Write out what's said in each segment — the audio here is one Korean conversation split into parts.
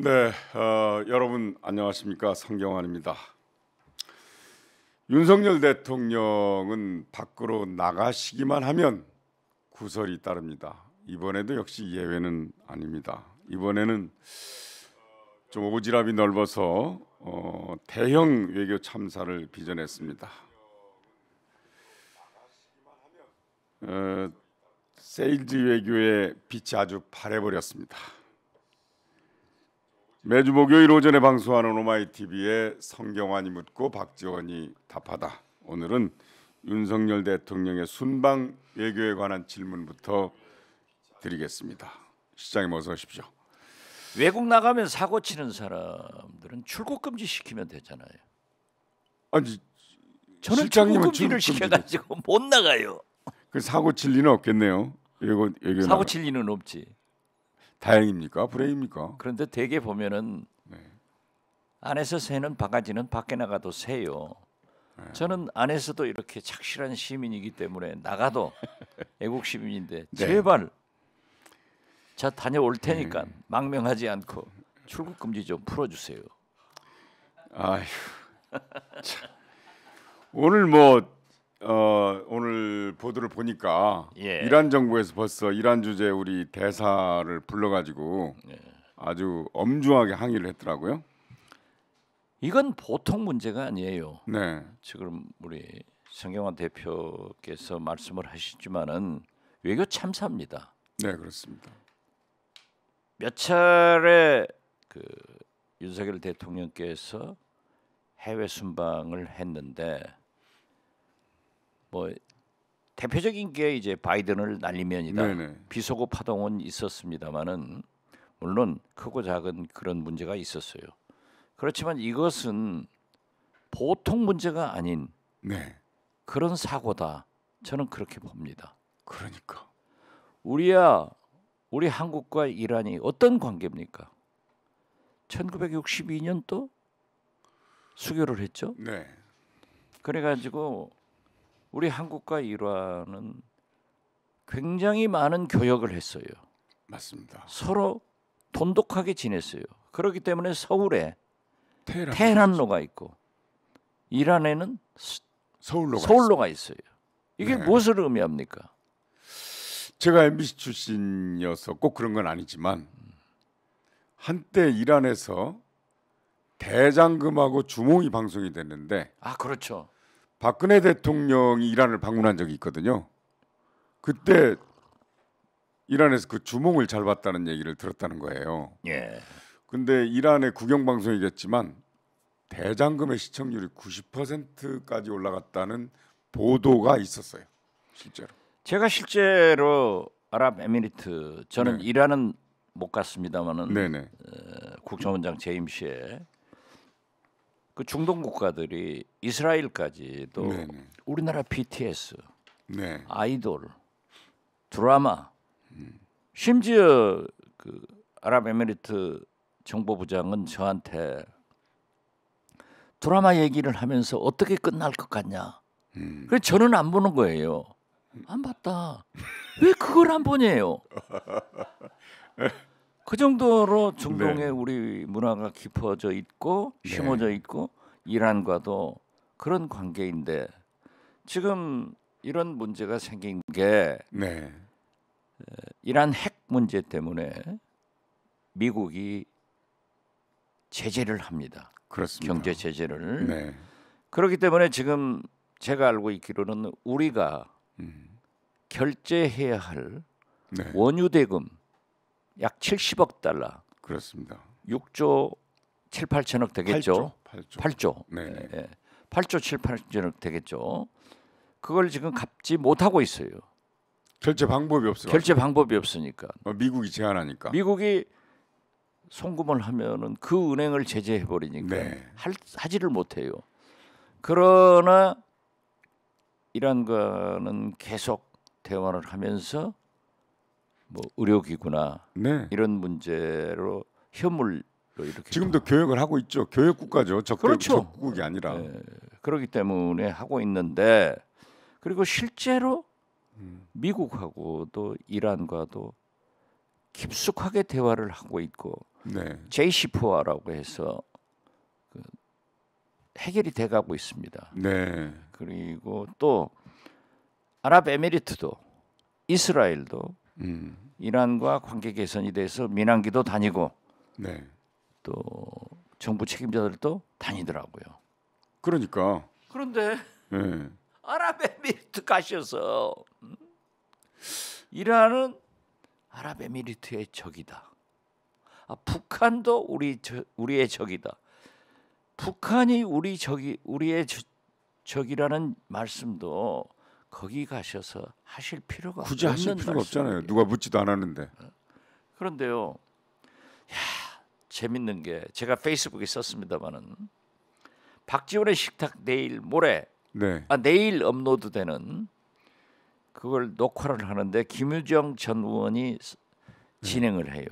네, 어, 여러분 안녕하십니까 성경환입니다. 윤석열 대통령은 밖으로 나가시기만 하면 구설이 따릅니다. 이번에도 역시 예외는 아닙니다. 이번에는 좀 오지랖이 넓어서 어, 대형 외교 참사를 빚어냈습니다. 에, 어, 세일즈 외교의 빛이 아주 발해버렸습니다. 매주 목요일 오전에 방송하는 오마이 TV의 성경환이 묻고 박지원이 답하다. 오늘은 윤석열 대통령의 순방 외교에 관한 질문부터 드리겠습니다. 시장님 어서 오십시오. 외국 나가면 사고 치는 사람들은 출국 금지 시키면 되잖아요. 아니 저는 출국 금지를 시켜가지고 못 나가요. 그 사고 칠 리는 없겠네요. 외고 외교 사고 나가. 칠 리는 없지. 다행입니까? 네. 불행입니까? 그런데 대개 보면은 네. 안에서 새는 바가지는 밖에 나가도 새요. 네. 저는 안에서도 이렇게 착실한 시민이기 때문에 나가도 애국 시민인데 네. 제발 네. 다녀올 테니까 망명하지 않고 출국 금지 좀 풀어주세요. 아휴. 오늘 뭐 어, 오늘 보도를 보니까 예. 이란 정부에서 벌써 이란 주재 우리 대사를 불러가지고 예. 아주 엄중하게 항의를 했더라고요. 이건 보통 문제가 아니에요. 네. 지금 우리 성경환 대표께서 말씀을 하시지만은 외교 참사입니다. 네, 그렇습니다. 몇 차례 그 윤석열 대통령께서 해외 순방을 했는데 뭐 대표적인 게 이제 바이든을 날리면이다. 네네. 비속어 파동은 있었습니다마는 물론 크고 작은 그런 문제가 있었어요. 그렇지만 이것은 보통 문제가 아닌 네. 그런 사고다. 저는 그렇게 봅니다. 그러니까 우리야 우리 한국과 이란이 어떤 관계입니까? 1962년도 수교를 했죠. 네. 그래가지고 우리 한국과 일화는 굉장히 많은 교역을 했어요. 맞습니다. 서로 돈독하게 지냈어요. 그렇기 때문에 서울에 테헤란 테헤란로가 있고 이란에는 서울로가, 서울로가 있어요. 이게 네. 무엇을 의미합니까? 제가 MBC 출신이어서 꼭 그런 건 아니지만 한때 이란에서 대장금하고 주몽이 방송이 됐는데 아 그렇죠. 박근혜 대통령이 이란을 방문한 적이 있거든요. 그때 이란에서 그 주몽을 잘 봤다는 얘기를 들었다는 거예요. 예. 근데 이란의 국영 방송이겠지만 대장금의 시청률이 90%까지 올라갔다는 보도가 있었어요. 실제로. 제가 실제로 아랍에미리트 저는 네. 이란은 못 갔습니다만은 어, 국정원장 재임 시에 그 중동 국가들이 이스라엘까지도 네네. 네. 우리나라 BTS, 네. 아이돌, 드라마, 음. 심지어 그 아랍에미리트 정보부장은 저한테 드라마 얘기를 하면서 어떻게 끝날 것 같냐. 음. 그래서 저는 안 보는 거예요. 안 봤다. 왜 그걸 안 보냐요. 그 정도로 중동에 네. 우리 문화가 깊어져 있고 네. 심어져 있고 이란과도 그런 관계인데 지금 이런 문제가 생긴 게 네. 이란 핵 문제 때문에 미국이 제재를 합니다. 그렇습니다. 경제 제재를. 네. 그렇기 때문에 지금 제가 알고 있기로는 우리가 음. 결제해야 할 네. 원유 대금 약 70억 달러. 그렇습니다. 6조 7, 8천억 되겠죠. 8조. 8조. 8조. 네. 네. 8조 7, 8천억 되겠죠. 그걸 지금 갚지 못하고 있어요. 결제 방법이 없어요. 결제 방법이 없으니까. 뭐 미국이 제한하니까. 미국이 송금을 하면은 그 은행을 제재해 버리니까 네. 하지를 못해요. 그러나 이런 거는 계속 대화를 하면서 뭐 의료기구나 네. 이런 문제로 혐을 지금도 교육을 하고 있죠. 교육 국가죠. 적극 그렇죠. 국이 아니라. 네. 예, 그렇기 때문에 하고 있는데 그리고 실제로 음. 미국하고도 이란과도 깊숙하게 대화를 하고 있고 네. 제이시포아라고 해서 그 해결이 돼가고 있습니다. 네. 그리고 또 아랍에미리트도 이스라엘도 음. 이란과 관계 개선이 돼서 민항기도 다니고 네. 또 정부 책임자들도 다니더라고요. 그러니까. 그런데 네. 아랍에미리트 가셔서 음? 이란은 아랍에미리트의 적이다. 아, 북한도 우리 저, 우리의 적이다. 북한이 우리 적이 우리의 저, 적이라는 말씀도 거기 가셔서 하실 필요가 굳이 하실 필요 없잖아요. 누가 묻지도 않았는데. 어? 그런데요. 야, 재밌는 게 제가 페이스북에 썼습니다마는 박지원의 식탁 내일 모레 네. 아 내일 업로드되는 그걸 녹화를 하는데 김유정 전 의원이 네. 진행을 해요.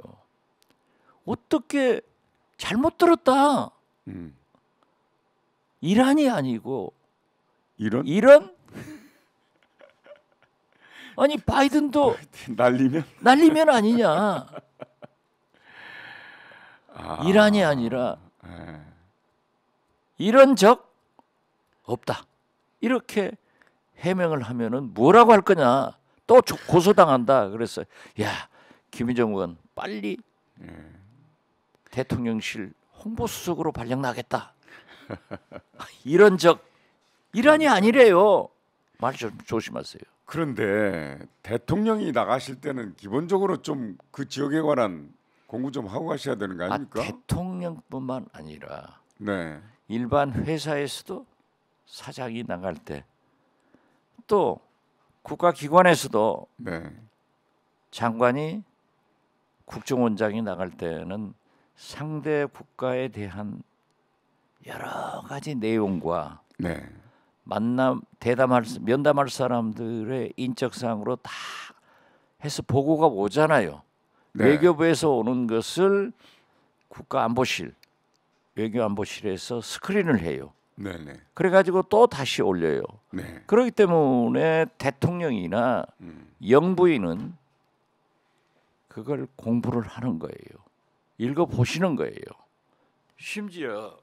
어떻게 잘못 들었다. 음. 이란이 아니고 이런 이런 아니 바이든도 날리면 날리면 아니냐. 아, 이란이 아니라 네. 이런 적 없다. 이렇게 해명을 하면은 뭐라고 할 거냐? 또 고소당한다. 그래서 야 김희정 의원 빨리 네. 대통령실 홍보수석으로 발령나겠다. 이런 적 이란이 아니래요. 말좀 조심하세요. 그런데 대통령이 나가실 때는 기본적으로 좀 그 지역에 관한 공부 좀 하고 가셔야 되는 거 아, 아닙니까? 아, 대통령뿐만 아니라 네. 일반 회사에서도 사장이 나갈 때 또 국가기관에서도 네. 장관이 국정원장이 나갈 때는 상대 국가에 대한 여러 가지 내용과 네. 만남 대담할 면담할 사람들의 인적사항으로 다 해서 보고가 오잖아요. 네. 외교부에서 오는 것을 국가안보실 외교안보실에서 스크린을 해요. 네네. 네. 그래가지고 또 다시 올려요. 네. 그렇기 때문에 대통령이나 음. 영부인은 그걸 공부를 하는 거예요. 읽어 보시는 거예요. 심지어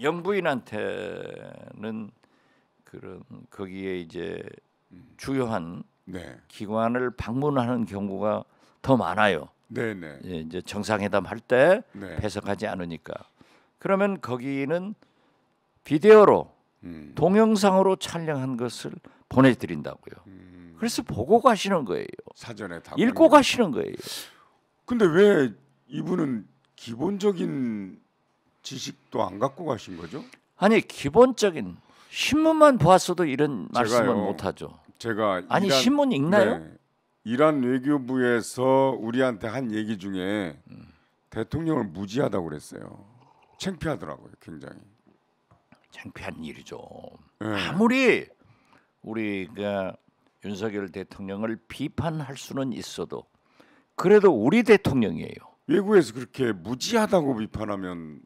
연부인한테는 그런 거기에 이제 주요한 네. 기관을 방문하는 경우가 더 많아요. 네네. 네. 예, 이제 정상회담 할때 네. 배석하지 않으니까 그러면 거기는 비디오로 음. 동영상으로 촬영한 것을 보내드린다고요. 음. 그래서 보고 가시는 거예요. 사전에 다 읽고 가시는 거예요. 근데 왜 이분은 기본적인 지식도 안 갖고 가신 거죠? 아니 기본적인 신문만 보았어도 이런 말씀은 못 하죠. 제가 아니 이란, 신문 읽나요? 네, 이란 외교부에서 우리한테 한 얘기 중에 음. 대통령을 무지하다고 그랬어요. 창피하더라고요, 굉장히. 창피한 일이죠. 네. 아무리 우리가 그 윤석열 대통령을 비판할 수는 있어도 그래도 우리 대통령이에요. 외국에서 그렇게 무지하다고 비판하면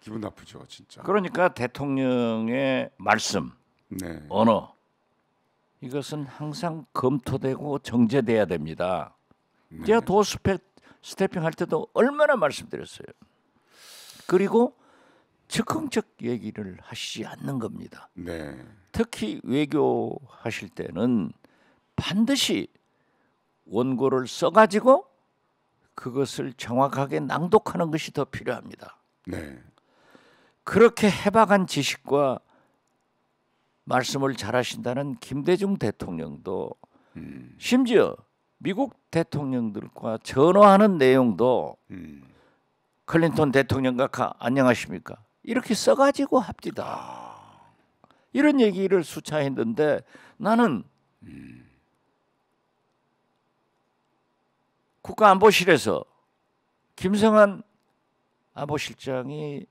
기분 나쁘죠, 진짜. 그러니까 대통령의 말씀, 네. 언어 이것은 항상 검토되고 정제돼야 됩니다. 네. 제가 도 스펙 스태핑 할 때도 얼마나 말씀드렸어요. 그리고 즉흥적 얘기를 하시지 않는 겁니다. 네. 특히 외교 하실 때는 반드시 원고를 써가지고 그것을 정확하게 낭독하는 것이 더 필요합니다. 네. 그렇게 해박한 지식과 말씀을 잘하신다는 김대중 대통령도 음. 심지어 미국 대통령들과 전화하는 내용도 음. 클린턴 대통령과 가, 안녕하십니까 이렇게 써가지고 합디다 이런 얘기를 수차 했는데 나는 국가안보실에서 김성한 안보실장이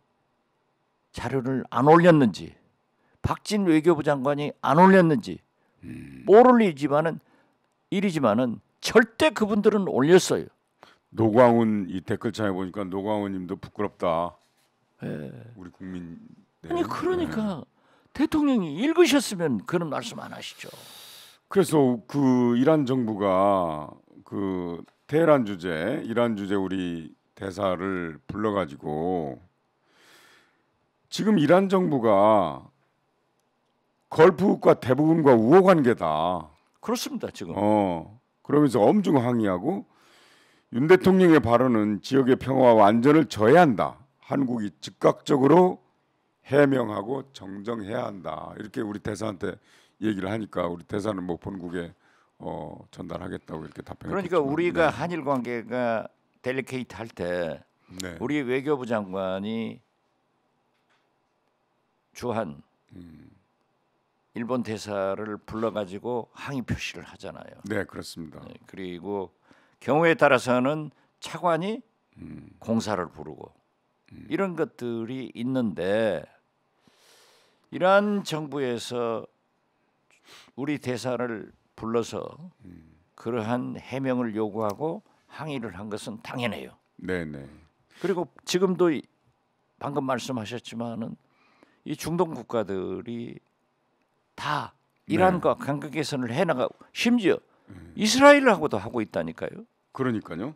자료를 안 올렸는지 박진 외교부 장관이 안 올렸는지 음. 모를 일이지만은 일이지만은 절대 그분들은 올렸어요. 노광훈 이 댓글창에 보니까 노광훈님도 부끄럽다. 네. 우리 국민. 네. 아니 그러니까 네. 대통령이 읽으셨으면 그런 말씀 안 하시죠. 그래서 그 이란 정부가 그테란 주재 이란 주재 우리 대사를 불러가지고 지금 이란 정부가 걸프국과 대부분과 우호 관계다. 그렇습니다 지금. 어 그러면서 엄중 항의하고 윤 대통령의 발언은 지역의 평화와 안전을 저해한다. 한국이 즉각적으로 해명하고 정정해야 한다. 이렇게 우리 대사한테 얘기를 하니까 우리 대사는 뭐 본국에 어, 전달하겠다고 이렇게 답변. 그러니까 했었지만. 우리가 네. 한일 관계가 델리케이트 할때 네. 우리 외교부 장관이 주한 음. 일본 대사를 불러가지고 항의 표시를 하잖아요. 네, 그렇습니다. 네, 그리고 경우에 따라서는 차관이 음. 공사를 부르고 음. 이런 것들이 있는데 이러한 정부에서 우리 대사를 불러서 음. 그러한 해명을 요구하고 항의를 한 것은 당연해요. 네, 네. 그리고 지금도 방금 말씀하셨지만은 이 중동 국가들이 다 네. 이란과 네. 관계 개선을 해나가고 심지어 음. 이스라엘하고도 하고 있다니까요. 그러니까요.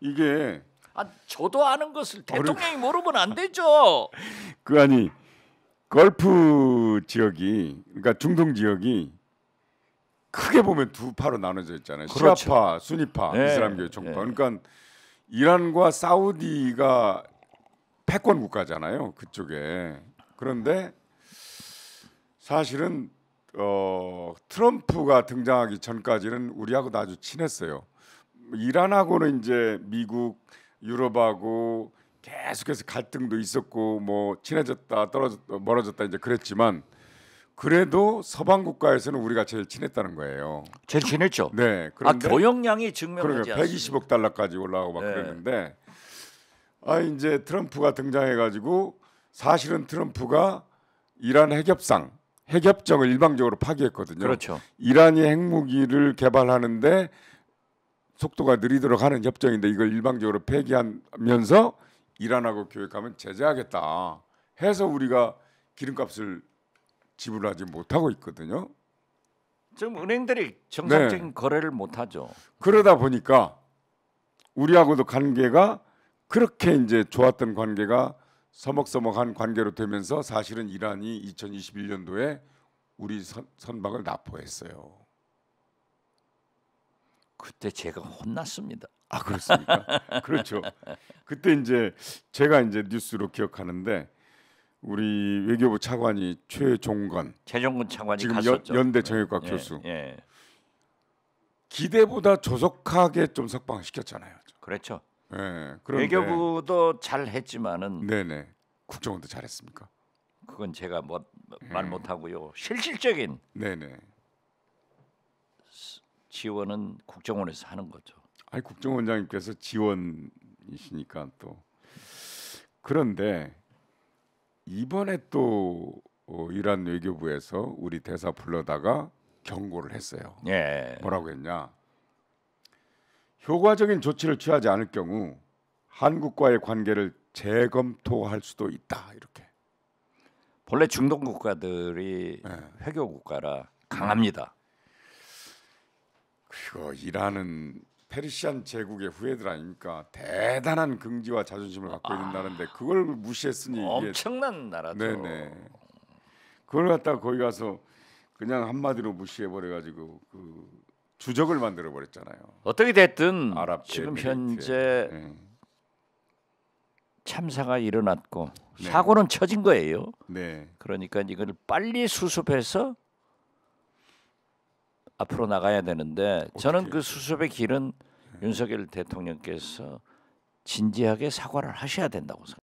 이게 아, 저도 아는 것을 대통령이 어른... 모르면 안 되죠. 그 아니 걸프 지역이 그러니까 중동 지역이 크게 보면 두 파로 나눠져 있잖아요. 그렇죠. 시아파, 순위파, 네. 이슬람교 종파. 네. 그러니까 이란과 사우디가 패권 국가잖아요. 그쪽에 그런데 사실은 어, 트럼프가 등장하기 전까지는 우리하고 아주 친했어요. 이란하고는 이제 미국, 유럽하고 계속해서 갈등도 있었고 뭐 친해졌다 떨어졌 멀어졌다 이제 그랬지만 그래도 서방 국가에서는 우리가 제일 친했다는 거예요. 제일 친했죠. 네. 아, 그런데 아, 교역량이 증명하지 않습니다. 120억 달러까지 올라가고 막 네. 그랬는데 아 이제 트럼프가 등장해 가지고 사실은 트럼프가 이란 핵협상 핵협정을 일방적으로 파기했거든요. 그렇죠. 이란이 핵무기를 개발하는데 속도가 느리도록 하는 협정인데 이걸 일방적으로 폐기하면서 이란하고 교역하면 제재하겠다 해서 우리가 기름값을 지불하지 못하고 있거든요. 지금 은행들이 정상적인 네. 거래를 못하죠. 그러다 보니까 우리하고도 관계가 그렇게 이제 좋았던 관계가 서먹서먹한 관계로 되면서 사실은 이란이 2021년도에 우리 선, 박을 납포했어요. 그때 제가 혼났습니다. 아 그렇습니까? 그렇죠. 그때 이제 제가 이제 뉴스로 기억하는데 우리 외교부 차관이 최종건 최종건 차관이 지금 갔었죠. 연, 연대 네. 정외과 예, 교수 예. 기대보다 조속하게 좀 석방시켰잖아요. 그렇죠. 예, 그런 외교부도 잘했지만은 네네 국정원도 잘했습니까? 그건 제가 뭐, 뭐 예. 말 네. 못하고요. 실질적인 네네 지원은 국정원에서 하는 거죠. 아니 국정원장님께서 지원이시니까 또 그런데 이번에 또 어, 이란 외교부에서 우리 대사 불러다가 경고를 했어요. 예. 뭐라고 했냐? 효과적인 조치를 취하지 않을 경우 한국과의 관계를 재검토할 수도 있다 이렇게. 본래 중동 국가들이 네. 회교 국가라 강합니다. 그리고 이란은 페르시안 제국의 후예들 아닙니까? 대단한 긍지와 자존심을 갖고 아, 있는 나라인데 그걸 무시했으니 엄청난 나라죠. 네네. 그걸 갖다 가 거기 가서 그냥 한마디로 무시해 버려 가지고 그 주적을 만들어 버렸잖아요. 어떻게 됐든 아랍 지금 현재 네. 참사가 일어났고 네. 사고는 쳐진 거예요. 네. 그러니까 이걸 빨리 수습해서 앞으로 나가야 되는데 저는 그 수습의 길은 네. 윤석열 대통령께서 진지하게 사과를 하셔야 된다고 생각합니다.